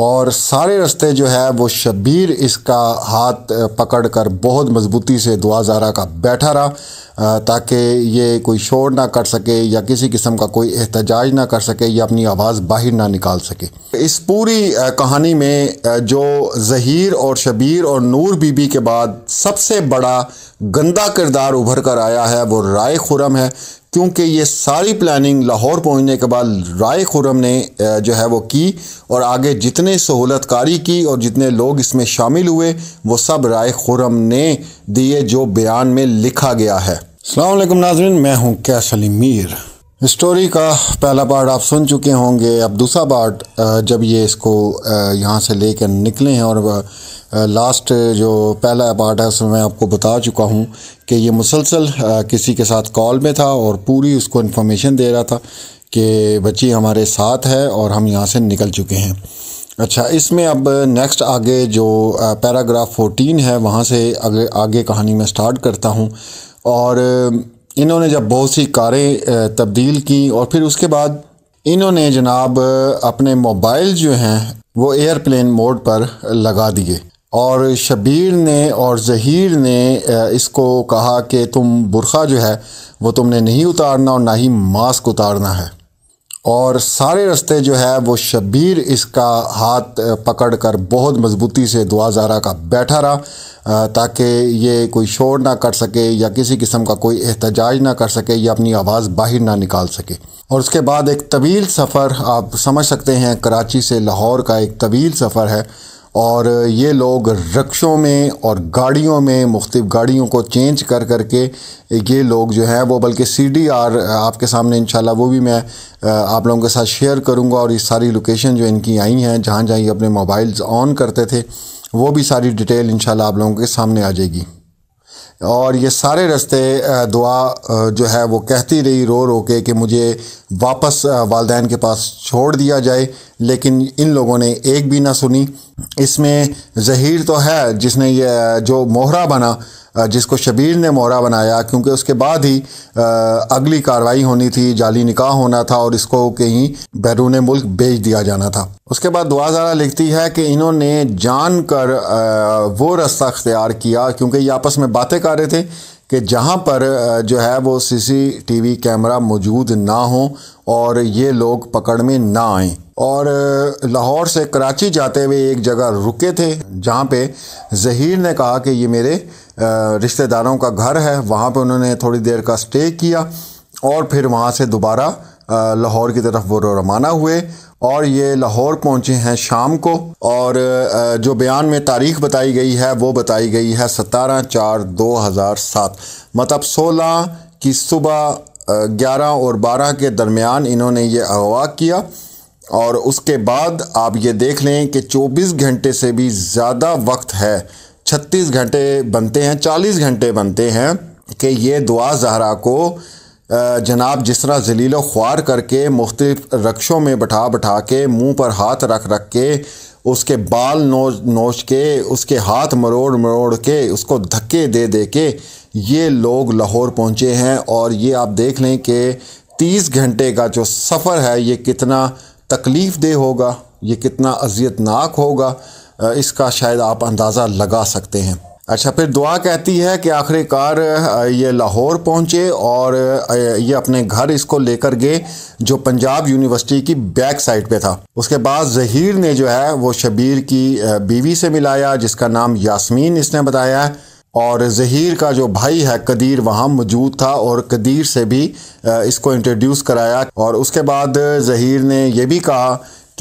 और सारे रास्ते जो है वो शबीर इसका हाथ पकड़ कर बहुत मज़बूती से दुआ जारा का बैठा रहा ताकि ये कोई शोर ना कर सके या किसी किस्म का कोई एहतजाज ना कर सके या अपनी आवाज़ बाहर ना निकाल सके इस पूरी कहानी में जो जहीर और शबीर और नूर बीबी के बाद सबसे बड़ा गंदा किरदार उभर कर आया है वो राय खुरम है क्योंकि ये सारी प्लानिंग लाहौर पहुंचने के बाद राय खुरम ने जो है वो की और आगे जितने सहूलतकारी की और जितने लोग इसमें शामिल हुए वो सब राय खुरम ने दिए जो बयान में लिखा गया है अलैक्म नाजरीन मैं हूँ कैश अली मीर स्टोरी का पहला पार्ट आप सुन चुके होंगे अब दूसरा पार्ट जब ये इसको यहाँ से लेकर निकले हैं और लास्ट जो पहला पार्ट है उसमें मैं आपको बता चुका हूँ कि ये मुसलसल किसी के साथ कॉल में था और पूरी उसको इन्फॉर्मेशन दे रहा था कि बच्ची हमारे साथ है और हम यहाँ से निकल चुके हैं अच्छा इसमें अब नेक्स्ट आगे जो पैराग्राफ 14 है वहाँ से आगे आगे कहानी में स्टार्ट करता हूँ और इन्होंने जब बहुत सी कारें तब्दील की और फिर उसके बाद इन्होंने जनाब अपने मोबाइल जो हैं वो एयरप्लेन मोड पर लगा दिए और शबीर ने और जहीर ने इसको कहा कि तुम बुरखा जो है वो तुमने नहीं उतारना और ना ही मास्क उतारना है और सारे रस्ते जो है वो शब्बीर इसका हाथ पकड़ कर बहुत मज़बूती से दुआ जारा का बैठा रहा ताकि ये कोई शोर ना कर सके या किसी किस्म का कोई एहतजाज ना कर सके या अपनी आवाज़ बाहर ना निकाल सके और उसके बाद एक तवील सफ़र आप समझ सकते हैं कराची से लाहौर का एक तवील सफ़र है और ये लोग रक्षों में और गाड़ियों में मुख्तु गाड़ियों को चेंज कर कर के ये लोग जो हैं वो बल्कि सी डी आर आपके सामने इन वो भी मैं आप लोगों के साथ शेयर करूँगा और ये सारी लोकेशन जो इनकी आई हैं जहाँ जहाँ ये अपने मोबाइल्स ऑन करते थे वो भी सारी डिटेल इन आप लोगों के सामने आ जाएगी और ये सारे रास्ते दुआ जो है वो कहती रही रो रो के कि मुझे वापस वालदेन के पास छोड़ दिया जाए लेकिन इन लोगों ने एक भी ना सुनी इसमें जहीर तो है जिसने ये जो मोहरा बना जिसको शबीर ने मोरा बनाया क्योंकि उसके बाद ही अगली कार्रवाई होनी थी जाली निकाह होना था और इसको कहीं बैरून मुल्क बेच दिया जाना था उसके बाद दुआ ज़रा लिखती है कि इन्होंने जान कर वो रास्ता अख्तियार किया क्योंकि ये आपस में बातें कर रहे थे कि जहाँ पर जो है वो सीसीटीवी कैमरा मौजूद ना हो और ये लोग पकड़ में ना आए और लाहौर से कराची जाते हुए एक जगह रुके थे जहाँ पे जहीर ने कहा कि ये मेरे रिश्तेदारों का घर है वहाँ पे उन्होंने थोड़ी देर का स्टे किया और फिर वहाँ से दोबारा लाहौर की तरफ वो रवाना हुए और ये लाहौर पहुँचे हैं शाम को और जो बयान में तारीख बताई गई है वो बताई गई है सतारह चार दो हज़ार सात मतलब सोलह की सुबह ग्यारह और बारह के दरमियान इन्होंने ये अगवा किया और उसके बाद आप ये देख लें कि चौबीस घंटे से भी ज़्यादा वक्त है छत्तीस घंटे बनते हैं चालीस घंटे बनते हैं कि ये दुआ जहरा को जनाब जिस तरह जलील ख्वार करके मुख्तफ रक्षों में बैठा बैठा के मुंह पर हाथ रख रख के उसके बाल नोच नोच के उसके हाथ मरोड़ मरोड़ के उसको धक्के दे दे के ये लोग लाहौर पहुँचे हैं और ये आप देख लें कि तीस घंटे का जो सफ़र है ये कितना तकलीफ़ देह होगा ये कितना अजियतनाक होगा इसका शायद आप अंदाज़ा लगा सकते हैं अच्छा फिर दुआ कहती है कि आखिरकार ये लाहौर पहुँचे और ये अपने घर इसको लेकर गए जो पंजाब यूनिवर्सिटी की बैक साइड पे था उसके बाद जहीर ने जो है वो शबीर की बीवी से मिलाया जिसका नाम यास्मीन इसने बताया और जहीर का जो भाई है कदीर वहाँ मौजूद था और कदीर से भी इसको इंट्रोड्यूस कराया और उसके बाद जहीर ने यह भी कहा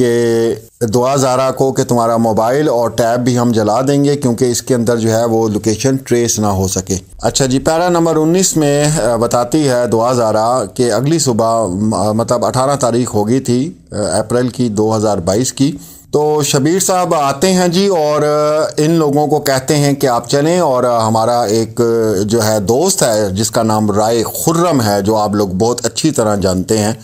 कि दुआ जारा को कि तुम्हारा मोबाइल और टैब भी हम जला देंगे क्योंकि इसके अंदर जो है वो लोकेशन ट्रेस ना हो सके अच्छा जी पैरा नंबर 19 में बताती है दुआ जारा कि अगली सुबह मतलब 18 तारीख होगी थी अप्रैल की 2022 की तो शबीर साहब आते हैं जी और इन लोगों को कहते हैं कि आप चलें और हमारा एक जो है दोस्त है जिसका नाम राय खुर्रम है जो आप लोग बहुत अच्छी तरह जानते हैं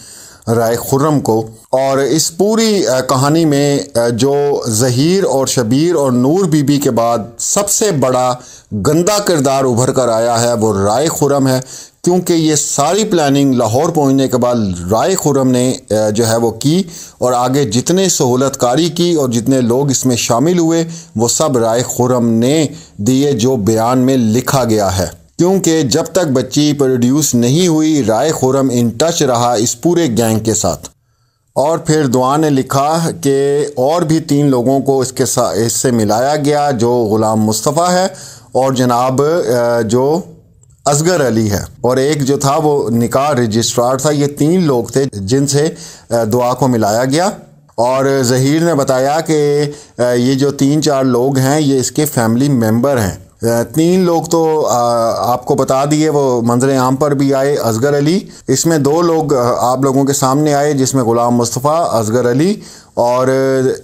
राय खुर्रम को और इस पूरी कहानी में जो जहीर और शबीर और नूर बीबी के बाद सबसे बड़ा गंदा किरदार उभर कर आया है वो राय खुरम है क्योंकि ये सारी प्लानिंग लाहौर पहुंचने के बाद राय खुर्रम ने जो है वो की और आगे जितने सहूलतकारी की और जितने लोग इसमें शामिल हुए वो सब राय खुरम ने दिए जो बयान में लिखा गया है क्योंकि जब तक बच्ची प्रोड्यूस नहीं हुई राय खुरम इन टच रहा इस पूरे गैंग के साथ और फिर दुआ ने लिखा कि और भी तीन लोगों को इसके साथ इससे मिलाया गया जो ग़ुलाम मुस्तफ़ा है और जनाब जो असगर अली है और एक जो था वो निकाह रजिस्ट्रार था ये तीन लोग थे जिनसे दुआ को मिलाया गया और जहीर ने बताया कि ये जो तीन चार लोग हैं ये इसके फैमिली मेम्बर हैं तीन लोग तो आपको बता दिए वो मंजर आम पर भी आए असगर अली इसमें दो लोग आप लोगों के सामने आए जिसमें ग़ुलाम मुस्तफ़ा असगर अली और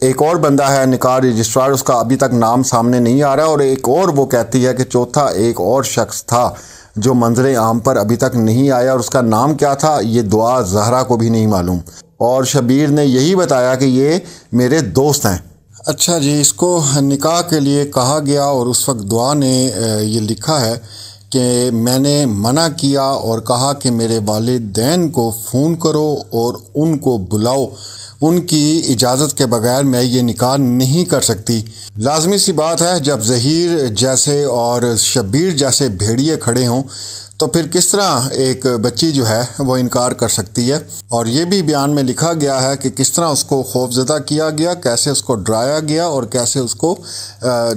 एक और बंदा है निकार रजिस्ट्रार उसका अभी तक नाम सामने नहीं आ रहा और एक और वो कहती है कि चौथा एक और शख्स था जो मंजर आम पर अभी तक नहीं आया और उसका नाम क्या था ये दुआ जहरा को भी नहीं मालूम और शबीर ने यही बताया कि ये मेरे दोस्त हैं अच्छा जी इसको निकाह के लिए कहा गया और उस वक्त दुआ ने ये लिखा है कि मैंने मना किया और कहा कि मेरे वालदेन को फ़ोन करो और उनको बुलाओ उनकी इजाज़त के बगैर मैं ये निकाह नहीं कर सकती लाजमी सी बात है जब जहीर जैसे और शब्बीर जैसे भेड़िए खड़े हों तो फिर किस तरह एक बच्ची जो है वो इनकार कर सकती है और ये भी बयान में लिखा गया है कि किस तरह उसको खौफजदा किया गया कैसे उसको डराया गया और कैसे उसको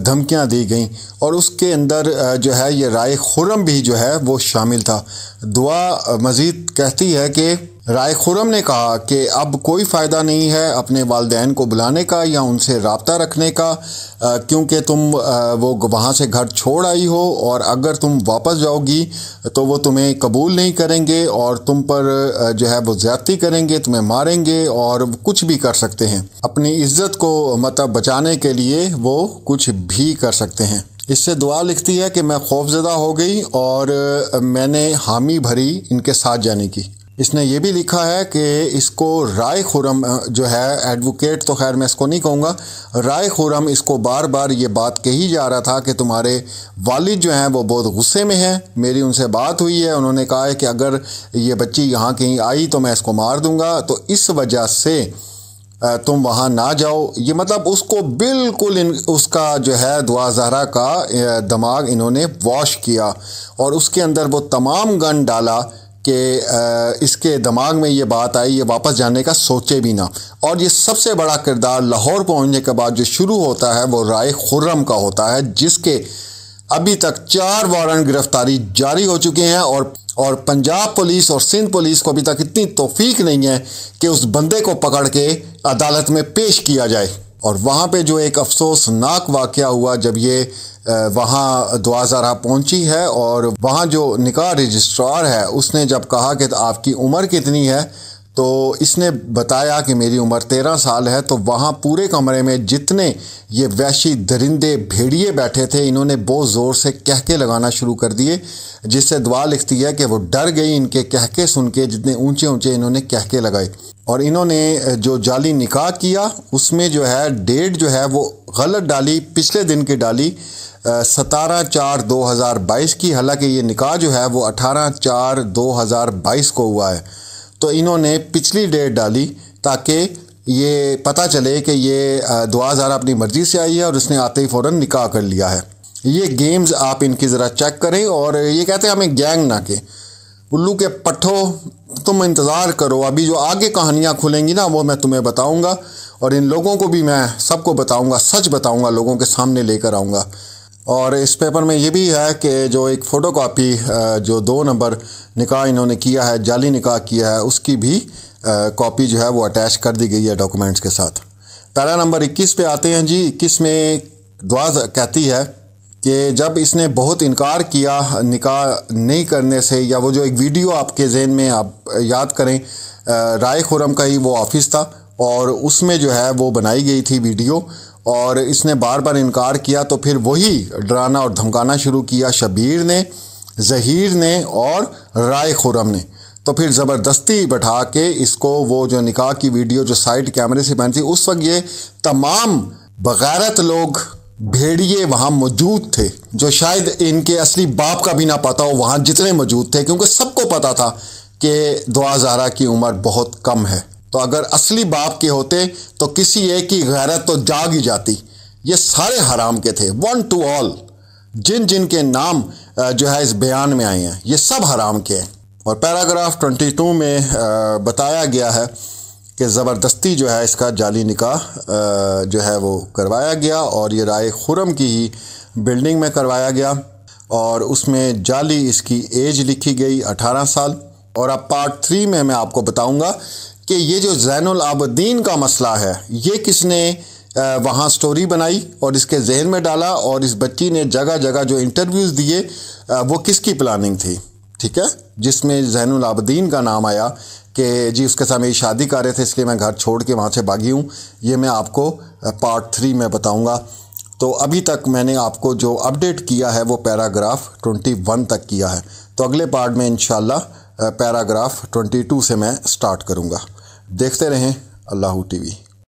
धमकियां दी गई और उसके अंदर जो है ये राय खुरम भी जो है वो शामिल था दुआ मज़ीद कहती है कि राय खुरम ने कहा कि अब कोई फ़ायदा नहीं है अपने वालदेन को बुलाने का या उनसे रबता रखने का क्योंकि तुम वो वहाँ से घर छोड़ आई हो और अगर तुम वापस जाओगी तो वो तुम्हें कबूल नहीं करेंगे और तुम पर जो है वो ज़्यादती करेंगे तुम्हें मारेंगे और कुछ भी कर सकते हैं अपनी इज्जत को मतलब बचाने के लिए वो कुछ भी कर सकते हैं इससे दुआ लिखती है कि मैं खौफजदा हो गई और मैंने हामी भरी इनके साथ जाने की इसने ये भी लिखा है कि इसको राय खुरम जो है एडवोकेट तो खैर मैं इसको नहीं कहूँगा राय खुरम इसको बार बार ये बात कही जा रहा था कि तुम्हारे वालिद जो हैं वो बहुत गुस्से में हैं मेरी उनसे बात हुई है उन्होंने कहा है कि अगर ये बच्ची यहाँ कहीं आई तो मैं इसको मार दूँगा तो इस वजह से तुम वहाँ ना जाओ ये मतलब उसको बिल्कुल इन उसका जो है दुआ जहरा का दिमाग इन्होंने वॉश किया और उसके अंदर वो तमाम गन डाला कि इसके दिमाग में ये बात आई ये वापस जाने का सोचे भी ना और ये सबसे बड़ा किरदार लाहौर पहुंचने के बाद जो शुरू होता है वो राय खुर्रम का होता है जिसके अभी तक चार वारंट गिरफ्तारी जारी हो चुके हैं और और पंजाब पुलिस और सिंध पुलिस को अभी तक इतनी तोफीक नहीं है कि उस बंदे को पकड़ के अदालत में पेश किया जाए और वहाँ पे जो एक अफसोसनाक वाक़ हुआ जब ये वहाँ द्वाजारा पहुँची है और वहाँ जो निकाह रजिस्ट्रार है उसने जब कहा कि आपकी उम्र कितनी है तो इसने बताया कि मेरी उम्र तेरह साल है तो वहाँ पूरे कमरे में जितने ये वैशी दरिंदे भेड़िए बैठे थे इन्होंने बहुत ज़ोर से कहके लगाना शुरू कर दिए जिससे दुआ लिखती है कि वो डर गई इनके कहके सुन के जितने ऊंचे ऊंचे इन्होंने कहके लगाए और इन्होंने जो जाली निकाह किया उसमें जो है डेट जो है वो गलत डाली पिछले दिन की डाली सतारह चार दो हज़ार बाईस की हालांकि ये निकाह जो है वो अठारह चार दो हज़ार बाईस को हुआ है तो इन्होंने पिछली डेट डाली ताकि ये पता चले कि ये दुआ ज़ारा अपनी मर्ज़ी से आई है और उसने आते ही फ़ौर निकाह कर लिया है ये गेम्स आप इनकी ज़रा चेक करें और ये कहते हैं हमें गैंग ना के उल्लू के पट्ठों तुम इंतज़ार करो अभी जो आगे कहानियाँ खुलेंगी ना वो मैं तुम्हें बताऊँगा और इन लोगों को भी मैं सबको बताऊँगा सच बताऊँगा लोगों के सामने लेकर आऊँगा और इस पेपर में ये भी है कि जो एक फ़ोटो कापी जो दो नंबर निकाह इन्होंने किया है जाली निकाह किया है उसकी भी कॉपी जो है वो अटैच कर दी गई है डॉक्यूमेंट्स के साथ पहला नंबर 21 पे आते हैं जी 21 में द्वाज कहती है कि जब इसने बहुत इनकार किया निकाह नहीं करने से या वो जो एक वीडियो आपके जहन में आप याद करें राय खुरम का ही वो ऑफिस था और उसमें जो है वो बनाई गई थी वीडियो और इसने बार बार इनकार किया तो फिर वही डराना और धमकाना शुरू किया शबीर ने जहीर ने और राय खुरम ने तो फिर ज़बरदस्ती बैठा के इसको वो जो निकाह की वीडियो जो साइड कैमरे से बनी थी उस वक्त ये तमाम बगैरत लोग भेड़िए वहाँ मौजूद थे जो शायद इनके असली बाप का भी ना पता हो वहाँ जितने मौजूद थे क्योंकि सबको पता था कि दुआ जहरा की उम्र बहुत कम है तो अगर असली बाप के होते तो किसी एक की गैरत तो जाग ही जाती ये सारे हराम के थे वन टू ऑल जिन जिन के नाम जो है इस बयान में आए हैं ये सब हराम के हैं और पैराग्राफ 22 में बताया गया है कि ज़बरदस्ती जो है इसका जाली निकाह जो है वो करवाया गया और ये राय खुरम की ही बिल्डिंग में करवाया गया और उसमें जाली इसकी एज लिखी गई 18 साल और अब पार्ट थ्री में मैं आपको बताऊंगा कि ये जो जैन आबदीन का मसला है ये किसने वहाँ स्टोरी बनाई और इसके जहन में डाला और इस बच्ची ने जगह जगह जो इंटरव्यूज़ दिए वो किसकी प्लानिंग थी ठीक है जिसमें जैनलाबद्दीन का नाम आया कि जी उसके साथ मेरी शादी कर रहे थे इसलिए मैं घर छोड़ के वहाँ से भागी हूँ ये मैं आपको पार्ट थ्री में बताऊँगा तो अभी तक मैंने आपको जो अपडेट किया है वो पैराग्राफ ट्वेंटी वन तक किया है तो अगले पार्ट में इन पैराग्राफ ट्वेंटी टू से मैं स्टार्ट करूँगा देखते रहें अल्लाह टीवी